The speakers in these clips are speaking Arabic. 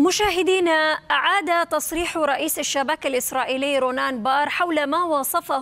مشاهدينا أعاد تصريح رئيس الشباك الإسرائيلي رونان بار حول ما وصفه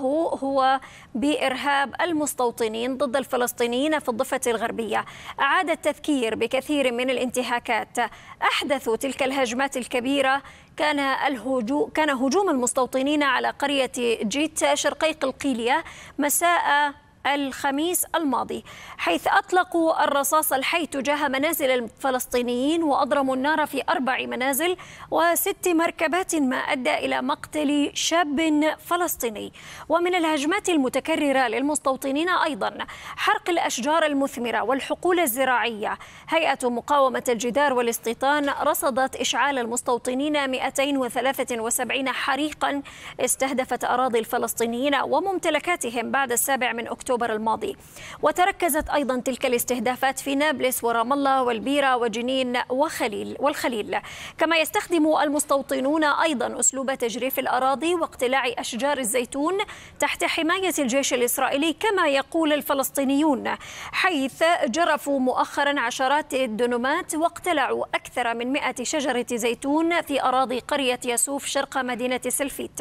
هو بإرهاب المستوطنين ضد الفلسطينيين في الضفة الغربية أعاد التذكير بكثير من الانتهاكات أحدث تلك الهجمات الكبيرة كان الهجوم كان هجوم المستوطنين على قرية جيت شرقي قلقيلية مساء الخميس الماضي حيث أطلقوا الرصاص الحي تجاه منازل الفلسطينيين وأضرموا النار في أربع منازل وست مركبات ما أدى إلى مقتل شاب فلسطيني ومن الهجمات المتكررة للمستوطنين أيضا حرق الأشجار المثمرة والحقول الزراعية هيئة مقاومة الجدار والاستيطان رصدت إشعال المستوطنين 273 حريقا استهدفت أراضي الفلسطينيين وممتلكاتهم بعد السابع من أكتوبر أكتوبر الماضي وتركزت أيضا تلك الاستهدافات في نابلس ورام الله والبيرة وجنين وخليل والخليل كما يستخدم المستوطنون أيضا أسلوب تجريف الأراضي واقتلاع أشجار الزيتون تحت حماية الجيش الإسرائيلي كما يقول الفلسطينيون حيث جرفوا مؤخرا عشرات الدنومات واقتلعوا أكثر من 100 شجرة زيتون في أراضي قرية يسوف شرق مدينة سلفيت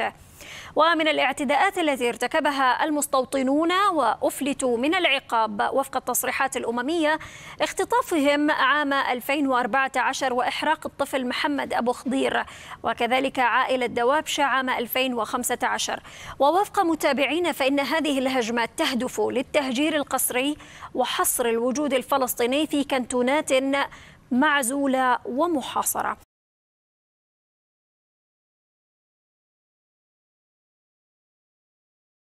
ومن الاعتداءات التي ارتكبها المستوطنون وأفلتوا من العقاب وفق التصريحات الأممية اختطافهم عام 2014 وإحراق الطفل محمد أبو خضير وكذلك عائلة دوابشة عام 2015 ووفق متابعين فإن هذه الهجمات تهدف للتهجير القسري وحصر الوجود الفلسطيني في كنتونات معزولة ومحاصرة